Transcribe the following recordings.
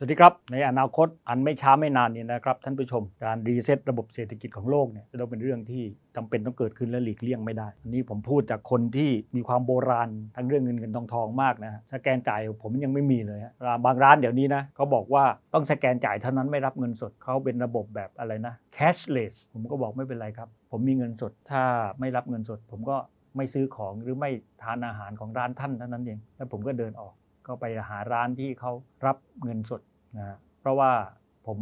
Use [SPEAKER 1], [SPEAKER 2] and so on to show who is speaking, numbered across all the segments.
[SPEAKER 1] สวัสดีครับในอนาคตอันไม่ช้าไม่นานนี้นะครับท่านผู้ชม การรีเซ็ตระบบเศรษฐกิจของโลกเนี่ยจะต้องเป็นเรื่องที่จำเป็นต้องเกิดขึ้นและหลีกเลี่ยงไม่ได้ อันนี้ผมพูดจากคนที่มีความโบราณ ทั้งเรื่องเงินเงินทองทองมากนะสแกนจ่าย ผมยังไม่มีเลยบางร้านเดี๋ยวนี้นะเขาบอกว่าต้องสแกนจ่ายเท่านั้นไม่รับเงินสดเขาเป็นระบบแบบอะไรนะ cashless ผมก็บอกไม่เป็นไรครับ ผมมีเงินสดถ้าไม่รับเงินสด ผมก็ไม่ซื้อของหรือไม่ทานอาหารของร้านท่านเท่านั้นเองแล้วผมก็เดินออกก็ไปหาร้านที่เขารับเงินสดนะเพราะว่าผม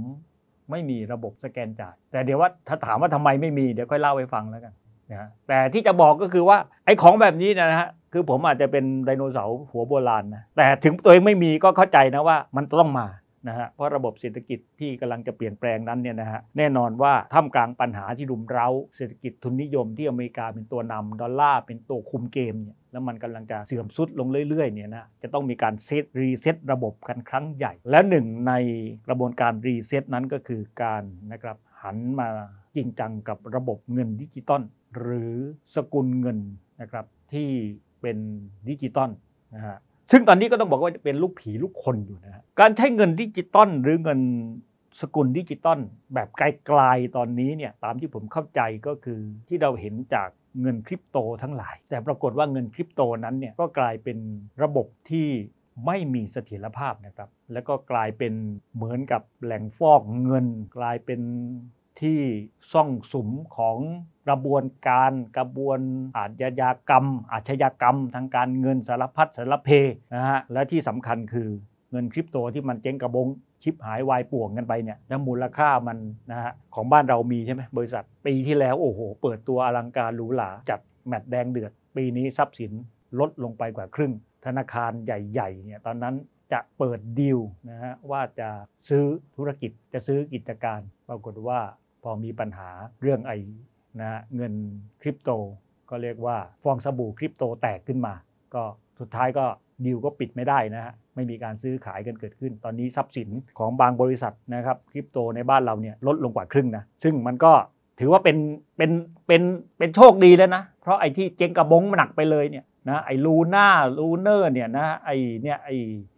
[SPEAKER 1] ไม่มีระบบสแกนจ่ายแต่เดี๋ยวว่าถ้าถามว่าทำไมไม่มี เดี๋ยวค่อยเล่าให้ฟังแล้วกันนะแต่ที่จะบอกก็คือว่าไอ้ของแบบนี้นะฮะคือผมอาจจะเป็นไดโนเสาร์หัวโบราณนะแต่ถึงตัวเองไม่มีก็เข้าใจนะว่ามันต้องมานะฮะเพราะระบบเศรษฐกิจที่กำลังจะเปลี่ยนแปลงนั้นเนี่ยนะฮะแน่นอนว่า ท่ามกลางปัญหาที่รุมเร้าเศรษฐกิจทุนนิยมที่อเมริกาเป็นตัวนำดอลลาร์เป็นตัวคุมเกมเนี่ยแล้วมันกำลังจะเสื่อมสุดลงเรื่อยๆเนี่ยนะจะต้องมีการเซตรีเซตระบบกันครั้งใหญ่ และหนึ่งในกระบวนการรีเซตนั้นก็คือการนะครับหันมาจริงจังกับระบบเงินดิจิตอลหรือสกุลเงินนะครับที่เป็นดิจิตอลนะฮะซึ่งตอนนี้ก็ต้องบอกว่าจะเป็นลูกผีลูกคนอยู่นะการใช้เงินดิจิตอลหรือเงินสกุลดิจิตอลแบบไกลๆตอนนี้เนี่ยตามที่ผมเข้าใจก็คือที่เราเห็นจากเงินคริปโตทั้งหลาย แต่ปรากฏว่าเงินคริปโตนั้นเนี่ยก็กลายเป็นระบบที่ไม่มีเสถียรภาพนะครับ แล้วก็กลายเป็นเหมือนกับแหล่งฟอกเงินกลายเป็นที่ซ่องสุมของกระบวนการกระบวนอาชญากรรม อาชญากรรม ทางการเงินสารพัดสารเพนะฮะและที่สำคัญคือเงินคริปโตที่มันเจ๊งกระบง ชิปหายวายป่วงกันไปเนี่ยแล้วมูลค่ามันนะฮะของบ้านเรามีใช่ไหมบริษัท ปีที่แล้วโอ้โห เปิดตัวอลังการหรูหราจัดแมต์แดงเดือด ปีนี้ทรัพย์สินลดลงไปกว่าครึ่ง ธนาคารใหญ่ ๆเนี่ยตอนนั้นจะเปิดดีลนะฮะว่าจะซื้อธุรกิจจะซื้อกิจการ ปรากฏว่าพอมีปัญหาเรื่องไอ้นะเงินคริปโต ก็เรียกว่าฟองสบู่คริปโตแตกขึ้นมา ก็ สุดท้ายก็ดิวก็ปิดไม่ได้นะฮะไม่มีการซื้อขายกันเกิดขึ้น ตอนนี้ทรัพย์สินของบางบริษัทนะครับคริปโตในบ้านเราเนี่ยลดลงกว่าครึ่งนะซึ่งมันก็ถือว่าเป็นเป็นเป็นเป็นโชคดีแล้วนะ เพราะไอ้ที่เจ๊งกระบงมันหนักไปเลยเนี่ยนะไอ้ลูน่า ลูเนอร์เนี่ยนะไอ้เนี่ยไอ้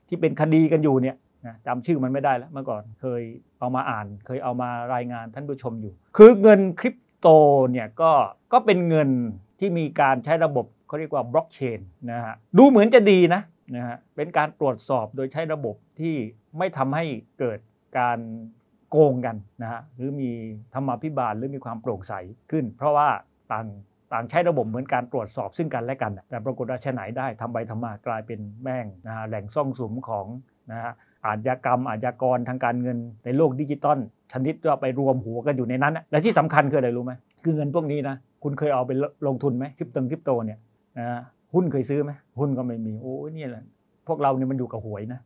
[SPEAKER 1] ที่เป็นคดีกันอยู่เนี่ยนะจำชื่อมันไม่ได้แล้วเมื่อก่อนเคยเอามาอ่าน เคยเอามารายงานท่านผู้ชมอยู่คือเงินคริปโตเนี่ยก็ก็เป็นเงินที่มีการใช้ระบบเขาเรียกว่าบล็อกเชนนะฮะดูเหมือนจะดีนะนะฮะเป็นการตรวจสอบโดยใช้ระบบที่ไม่ทำให้เกิดการโกงกันนะฮะหรือมีธรรมาภิบาลหรือมีความโปร่งใสขึ้น เพราะว่าต่างต่างใช้ระบบเหมือนการตรวจสอบซึ่งกันและกันแต่ปรากฏว่าใช้ไหนได้ทำไปทำมากลายเป็นแม่งนะฮะแหล่งซ่องสุมของนะฮะอาชญากรรม อาชญากรทางการเงินในโลกดิจิตอลชนิดว่าไปรวมหัวกันอยู่ในนั้น และที่สำคัญคืออะไรรู้ไหมคือเงินพวกนี้นะ คุณเคยเอาไปลงทุนไหมคริปตงคริปโตเนี่ยหุ้นเคยซื้อไหมหุ้นก็ไม่มี โอ้ยนี่แหละ พวกเราเนี่ยมันอยู่กับหวยนะ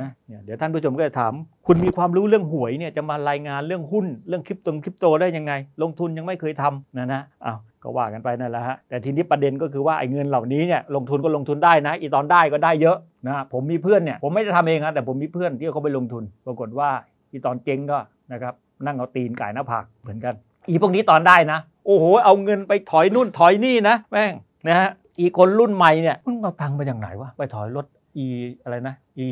[SPEAKER 1] นะเดี๋ยวท่านผู้ชมก็จะถาม คุณมีความรู้เรื่องหวยเนี่ย จะมารายงานเรื่องหุ้นเรื่องคริปตงคริปโตได้ยังไง ลงทุนยังไม่เคยทำนะนะอ้าวก็ว่ากันไปนั่นแหละฮะแต่ทีนี้ประเด็นก็คือว่า ไอ้เงินเหล่านี้เนี่ยลงทุนก็ลงทุนได้นะอีตอนได้ก็ได้เยอะนะผมมีเพื่อนเนี่ย ผมไม่ได้ทำเองนะแต่ผมมีเพื่อนที่เขาไปลงทุนปรากฏว่า อีตอนเจ๊งก็นะครับนั่งเอาตีนไก่หน้าผากเหมือนกัน อีพวกนี้ตอนได้นะโอ้โห เอาเงินไปถอยนู่นถอยนี่นะแม่งนะฮะอีคนรุ่นใหม่เนี่ยมึงเอาตังค์มาจากไหนวะไปถอยรถอี อะไรนะ อี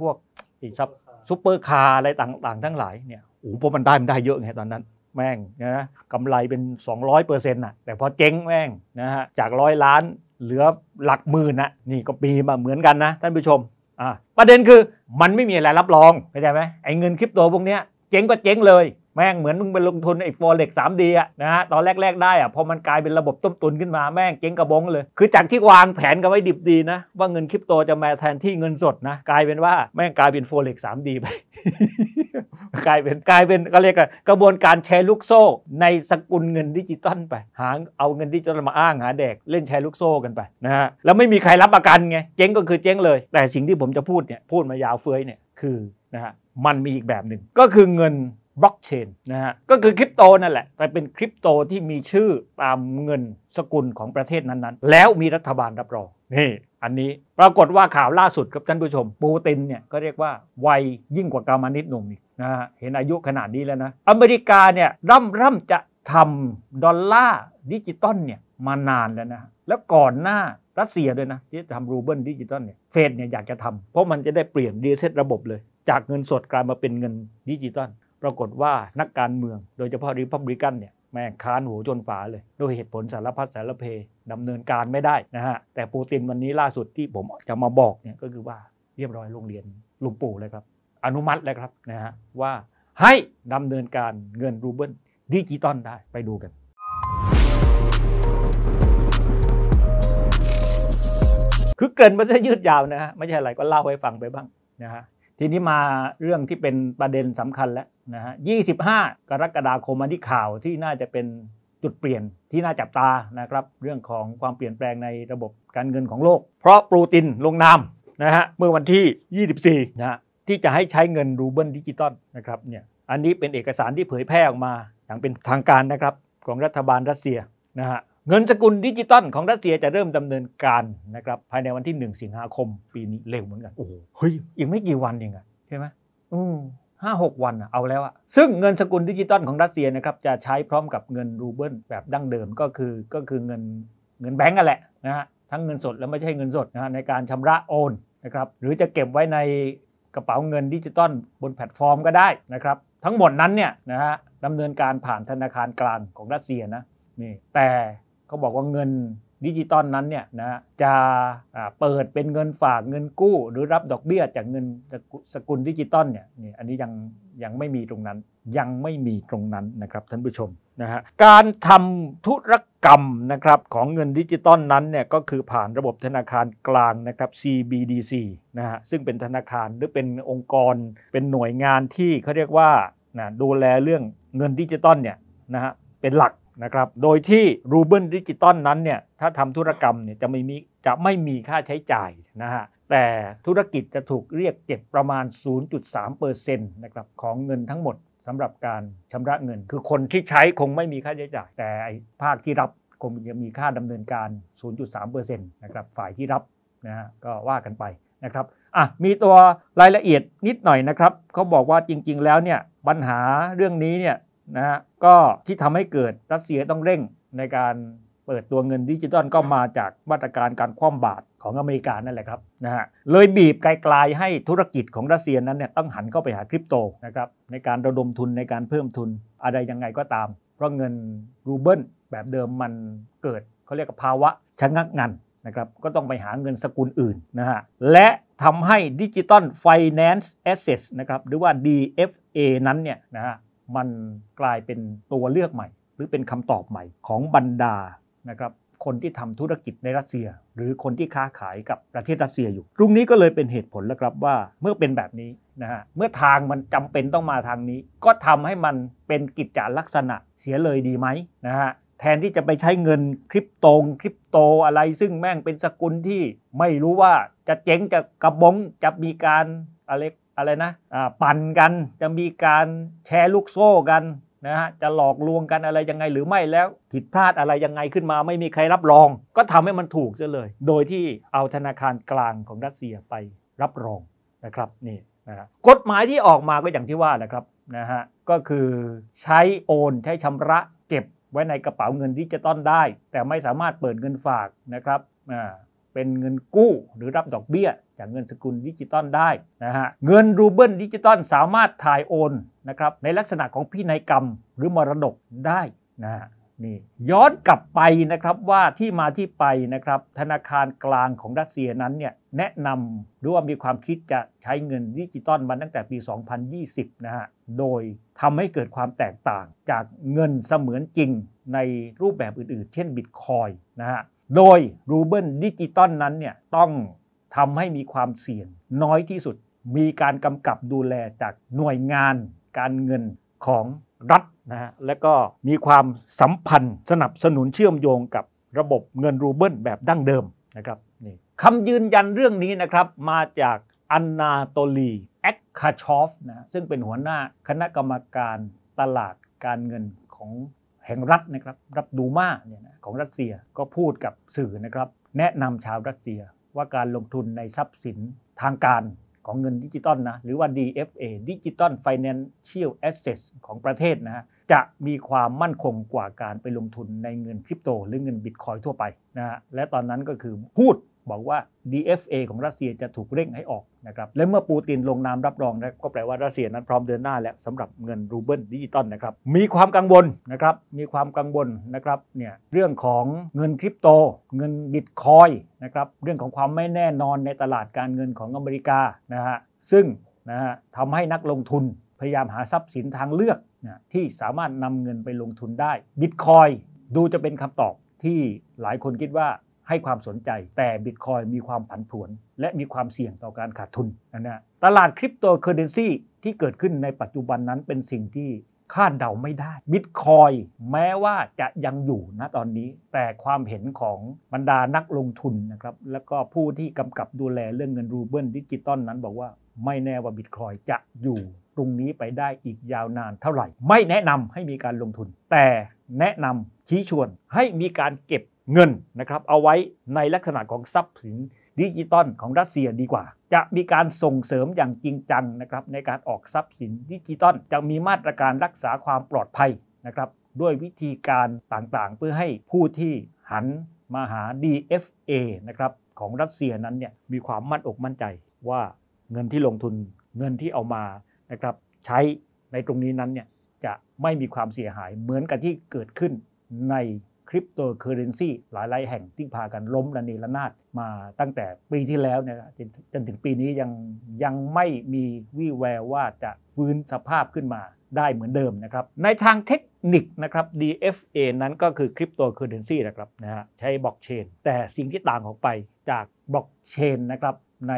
[SPEAKER 1] พวกอีซับซูเปอร์คาร์อะไรต่างๆ ทั้งหลายเนี่ยโอ้โหพวกมันได้มันได้เยอะไงตอนนั้น แม่งนะกำไรเป็น 200เปอร์เซ็นต์น่ะแต่พอเจ๊งแม่งนะฮะจากร้อยล้านเหลือหลักหมื่นน่ะนี่ก็ปีมาเหมือนกันนะ ท่านผู้ชมอ่าประเด็นคือมันไม่มีอะไรรับรองเข้าใจไหมไอ้เงินคริปโตพวกเนี้ยเจ๊งก็เจ๊งเลยแม่งเหมือนมึงไปลงทุนไอ้ฟอเร็กสามดีอะนะฮะตอนแรก ๆ ได้อะพอมันกลายเป็นระบบต้มตุนขึ้นมาแม่งเจ๊งกระบงเลย คือจากที่วางแผนกันไว้ดิบดีนะ ว่าเงินคริปโตจะมาแทนที่เงินสดนะกลายเป็นว่าแม่งกลายเป็นฟอเร็กสามดีไป กลายเป็นกลายเป็นก็เรียกกระบวนการแชร์ลูกโซ่ในสกุลเงินดิจิตอลไป หาเอาเงินดิจิตอลมาอ้างหาแดกเล่นแชร์ลูกโซ่กันไปนะฮะแล้วไม่มีใครรับประกันไงเจ๊งก็คือเจ๊งเลย แต่สิ่งที่ผมจะพูดเนี่ยพูดมายาวเฟ้ยเนี่ยคือนะฮะมันมีอีกแบบหนึ่งก็คือเงินบล็อกเชนนะฮะ ก็คือคริปโตนั่นแหละ แต่เป็นคริปโตที่มีชื่อตามเงินสกุลของประเทศนั้นๆ แล้วมีรัฐบาลรับรอง นี่ อันนี้ ปรากฏว่าข่าวล่าสุดครับท่านผู้ชม ปูตินเนี่ยก็เรียกว่าวัยยิ่งกว่ากามานิดหนุ่มอีกนะฮะ เห็นอายุขนาดนี้แล้วนะ อเมริกาเนี่ยร่ำร่ำจะทำดอลลาร์ดิจิตอลเนี่ยมานานแล้วนะ แล้วก่อนหน้ารัสเซียด้วยนะที่ทำรูเบิลดิจิตอลเนี่ย เฟดเนี่ยอยากจะทำเพราะมันจะได้เปลี่ยนดีเซ็ตระบบเลย จากเงินสดกลายมาเป็นเงินดิจิตอลปรากฏว่านักการเมืองโดยเฉพาะริพับริกันเนี่ยแม่งค้านหูจนฝาเลยด้วยเหตุผลสารพัดสารเพ ดำเนินการไม่ได้นะฮะแต่ปูตินวันนี้ล่าสุดที่ผมจะมาบอกเนี่ยก็คือว่าเรียบร้อยโรงเรียนลุงปู่เลยครับ อนุมัติแล้วครับนะฮะว่าให้ดำเนินการเงินรูเบิลดิจิตอลได้ไปดูกัน คือเกินมันจะยืดยาวนะฮะไม่ใช่อะไรก็เล่าให้ฟังไปบ้างนะฮะทีนี้มาเรื่องที่เป็นประเด็นสำคัญแล้วนะฮะ25 กรกฎาคมอันที่ข่าวที่น่าจะเป็นจุดเปลี่ยนที่น่าจับตานะครับเรื่องของความเปลี่ยนแปลงในระบบการเงินของโลก เพราะปูตินลงนามนะฮะเมื่อวันที่ 24นะฮะที่จะให้ใช้เงินรูเบิลดิจิตอลนะครับเนี่ยอันนี้เป็นเอกสารที่เผยแพร่ออกมาอย่างเป็นทางการนะครับของรัฐบาลรัสเซียนะฮะเงินสกุลดิจิตอลของรัสเซียจะเริ่มดำเนินการนะครับภายในวันที่ 1 สิงหาคม ปีนี้เร็วเหมือนกันโอ้โหเฮ้ยอีกไม่กี่วันเองอะใช่ไหมอืมห้าหกวันเอาแล้วอะซึ่งเงินสกุลดิจิตอลของรัสเซียนะครับจะใช้พร้อมกับเงินรูเบิลแบบดั้งเดิมก็คือก็คือเงินเงินแบงก์กันแหละนะฮะทั้งเงินสดแล้วไม่ใช่เงินสดนะฮะในการชำระโอนนะครับหรือจะเก็บไว้ในกระเป๋าเงินดิจิตอลบนแพลตฟอร์มก็ได้นะครับทั้งหมดนั้นเนี่ยนะฮะดำเนินการผ่านธนาคารกลางของรัสเซียนะนี่แต่เขาบอกว่าเงินดิจิตอลนั้นเนี่ยนะจะเปิดเป็นเงินฝากเงินกู้หรือรับดอกเบี้ยจากเงินสกุลดิจิตอลเนี่ยนี่อันนี้ยังยังไม่มีตรงนั้นยังไม่มีตรงนั้นนะครับท่านผู้ชมนะฮะการทำธุรกรรมนะครับของเงินดิจิตอลนั้นเนี่ยก็คือผ่านระบบธนาคารกลางนะครับ CBDC นะฮะซึ่งเป็นธนาคารหรือเป็นองค์กรเป็นหน่วยงานที่เขาเรียกว่านะดูแลเรื่องเงินดิจิตอลเนี่ยนะฮะเป็นหลักนะครับโดยที่รูเบิลดิจิตอลนั้นเนี่ยถ้าทำธุรกรรมเนี่ยจะไม่มีจะไม่มีค่าใช้จ่ายนะฮะแต่ธุรกิจจะถูกเรียกเก็บประมาณ 0.3%นะครับของเงินทั้งหมดสำหรับการชำระเงิน คือคนที่ใช้คงไม่มีค่าใช้จ่าย แต่ภาคที่รับคงจะมีค่าดำเนินการ 0.3%นะครับฝ่ายที่รับนะฮะก็ว่ากันไปนะครับอ่ะมีตัวรายละเอียดนิดหน่อยนะครับเขาบอกว่าจริง ๆ แล้วเนี่ยปัญหาเรื่องนี้เนี่ยนะฮะก็ที่ทำให้เกิดรัสเซียต้องเร่งในการเปิดตัวเงินดิจิตอลก็มาจากมาตรการการคว่ำบาตรของอเมริกานั่นแหละครับนะฮะเลยบีบไกลๆให้ธุรกิจของรัสเซียนั้นเนี่ยต้องหันเข้าไปหาคริปโตนะครับในการระดมทุนในการเพิ่มทุนอะไรยังไงก็ตาม เพราะเงินรูเบิลแบบเดิมมันเกิด เขาเรียกภาวะชะงักงันนะครับก็ต้องไปหาเงินสกุลอื่นนะฮะและทำให้ดิจิตอลไฟแนนซ์แอสเซทนะครับหรือว่า DFA นั้นเนี่ยนะฮะมันกลายเป็นตัวเลือกใหม่ หรือเป็นคำตอบใหม่ของบรรดานะครับ คนที่ทำธุรกิจในรัสเซีย หรือคนที่ค้าขายกับประเทศรัสเซียอยู่ รุ่งนี้ก็เลยเป็นเหตุผลแล้วครับว่าเมื่อเป็นแบบนี้นะฮะเมื่อทางมันจำเป็นต้องมาทางนี้ ก็ทำให้มันเป็นกิจจาลักษณะเสียเลยดีไหมนะฮะแทนที่จะไปใช้เงินคริปโตงคริปโตอะไรซึ่งแม่งเป็นสกุลที่ไม่รู้ว่าจะเจ๊งจะกระบงจะมีการอะไรอะไรนะ ปั่นกัน จะมีการแชร์ลูกโซ่กันนะฮะ จะหลอกลวงกันอะไรยังไงหรือไม่แล้ว ผิดพลาดอะไรยังไงขึ้นมาไม่มีใครรับรอง ก็ทำให้มันถูกซะเลย โดยที่เอาธนาคารกลางของรัสเซียไปรับรองนะครับนี่นะกฎหมายที่ออกมาก็อย่างที่ว่าแหละครับนะฮะ ก็คือใช้โอนใช้ชำระเก็บไว้ในกระเป๋าเงินดิจิตอลได้ แต่ไม่สามารถเปิดเงินฝากนะครับเป็นเงินกู้หรือรับดอกเบี้ยจากเงินสกุลดิจิตอลได้นะฮะเงินรูเบิลดิจิตอลสามารถถ่ายโอนนะครับในลักษณะของพินัยกรรม หรือมรดกได้นะฮะนี่ย้อนกลับไปนะครับว่าที่มาที่ไปนะครับธนาคารกลางของรัสเซียนั้นเนี่ยแนะนำหรือว่ามีความคิดจะใช้เงินดิจิตอลมาตั้งแต่ปี 2020 นะฮะโดยทำให้เกิดความแตกต่างจากเงินเสมือนจริงในรูปแบบอื่นๆ เช่นบิตคอยนะฮะโดยรูเบิลดิจิตอลนั้นเนี่ยต้องทำให้มีความเสี่ยงน้อยที่สุด มีการกำกับดูแลจากหน่วยงานการเงินของรัฐนะฮะ และก็มีความสัมพันธ์สนับสนุนเชื่อมโยงกับระบบเงินรูเบิลแบบดั้งเดิมนะครับ นี่คำยืนยันเรื่องนี้นะครับ มาจากอันนาโตลีแอคคาชอฟนะซึ่งเป็นหัวหน้าคณะกรรมการตลาดการเงินของแห่งรัฐนะครับ รับดูมาเนี่ยนะของรัสเซีย ก็พูดกับสื่อนะครับ แนะนำชาวรัสเซียว่าการลงทุนในทรัพย์สินทางการของเงินดิจิตอลนะหรือว่า DFA Digital Financial Assets ของประเทศนะฮะจะมีความมั่นคงกว่าการไปลงทุนในเงินคริปโตหรือเงินบิตคอยทั่วไปนะฮะและตอนนั้นก็คือพูดบอกว่า DFA ของรัสเซียจะถูกเร่งให้ออกนะครับ และเมื่อปูตินลงนามรับรองนะก็แปลว่ารัสเซียนั้นพร้อมเดินหน้าแล้วสำหรับเงินรูเบิลดิจิตอลนะครับ มีความกังวลนะครับ มีความกังวลนะครับ เนี่ยเรื่องของเงินคริปโต เงินบิตคอยนะครับ เรื่องของความไม่แน่นอนในตลาดการเงินของอเมริกานะฮะ ซึ่งนะฮะทำให้นักลงทุน พยายามหาทรัพย์สินทางเลือกนะที่สามารถนำเงินไปลงทุนได้บิตคอยดูจะเป็นคำตอบที่หลายคนคิดว่าให้ความสนใจแต่บิตคอยมีความผันผวน และมีความเสี่ยงต่อการขาดทุนนะฮะตลาดคริปโตเคอเรนซีที่เกิดขึ้นในปัจจุบันนั้นเป็นสิ่งที่คาดเดาไม่ได้บิตคอยแม้ว่าจะยังอยู่นะตอนนี้แต่ความเห็นของบรรดานักลงทุนนะครับ แล้วก็ผู้ที่กำกับดูแลเรื่องเงินรูเบิลดิจิตอลนั้นบอกว่าไม่แน่ว่าบิตคอยจะอยู่ตรงนี้ไปได้อีกยาวนานเท่าไหร่ ไม่แนะนำให้มีการลงทุน แต่แนะนำชี้ชวนให้มีการเก็บเงินนะครับเอาไว้ในลักษณะของทรัพย์สินดิจิตอลของรัสเซียดีกว่า จะมีการส่งเสริมอย่างจริงจังนะครับในการออกทรัพย์สินดิจิตอลจะมีมาตรการรักษาความปลอดภัยนะครับด้วยวิธีการต่างๆ เพื่อให้ผู้ที่หันมาหา DFA นะครับของรัสเซียนั้นเนี่ยมีความมั่นอกมั่นใจว่าเงินที่ลงทุนเงินที่เอามานะครับใช้ในตรงนี้นั้นเนี่ยจะไม่มีความเสียหายเหมือนกับที่เกิดขึ้นในคริปโตเคอเรนซีหลายๆ แห่งที่พากันล้มระเนระนาดมาตั้งแต่ปีที่แล้วเนี่ยจนถึงปีนี้ยังยังไม่มีวี่แววว่าจะฟื้นสภาพขึ้นมาได้เหมือนเดิมนะครับในทางเทคนิคนะครับ DFA นั้นก็คือคริปโตเคอเรนซีนะครับนะฮะใช้บล็อกเชนแต่สิ่งที่ต่างออกไปจากบล็อกเชนนะครับใน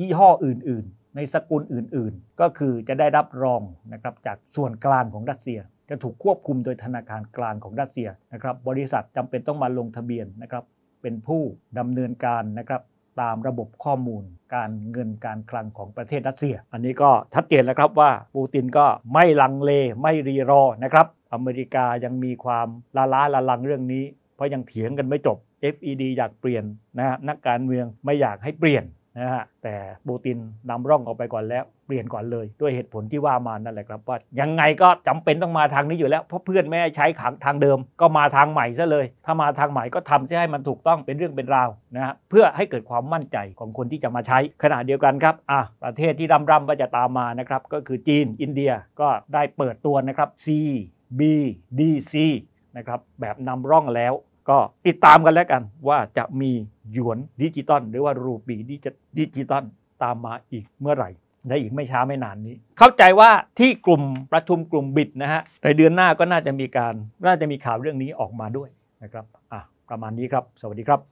[SPEAKER 1] ยี่ห้ออื่นๆ ในสกุลอื่นๆ ก็คือจะได้รับรองนะครับจากส่วนกลางของรัสเซียจะถูกควบคุมโดยธนาคารกลางของรัสเซียนะครับ บริษัทจำเป็นต้องมาลงทะเบียนนะครับ เป็นผู้ดำเนินการนะครับตามระบบข้อมูล การเงินการคลังของประเทศรัสเซีย อันนี้ก็ชัดเจนแล้วครับว่า ปูตินก็ไม่ลังเล ไม่รีรอนะครับ อเมริกายังมีความลาล้าละลังเรื่องนี้ เพราะยังเถียงกันไม่จบ FED อยากเปลี่ยนนะนักการเมืองไม่อยากให้เปลี่ยนนะฮะแต่ปูตินนำร่องออกไปก่อนแล้ว เปลี่ยนก่อนเลยด้วยเหตุผลที่ว่ามานั่นแหละครับว่ายังไงก็จำเป็นต้องมาทางนี้อยู่แล้ว เพราะเพื่อนแม่ใช้ขังทางเดิมก็มาทางใหม่ซะเลย ถ้ามาทางใหม่ก็ทำาให้มันถูกต้องเป็นเรื่องเป็นราวนะฮะเพื่อให้เกิดความมั่นใจของคนที่จะมาใช้ ขณะเดียวกันครับอ่ะประเทศที่ร่ำร่ำว่าจะตามมานะครับก็คือจีน อินเดียก็ได้เปิดตัวนะครับ C B D C นะครับแบบนำร่องแล้วก็ติดตามกันแล้วกันว่าจะมีหยวนดิจิตอลหรือว่ารูปีดิจิตอลตามมาอีกเมื่อไหร่ ในอีกไม่ช้าไม่นานนี้ เข้าใจว่าที่กลุ่มประชุมกลุ่มบิดนะฮะในเดือนหน้าก็น่าจะมีการ น่าจะมีข่าวเรื่องนี้ออกมาด้วยนะครับอ่ะประมาณนี้ครับ สวัสดีครับ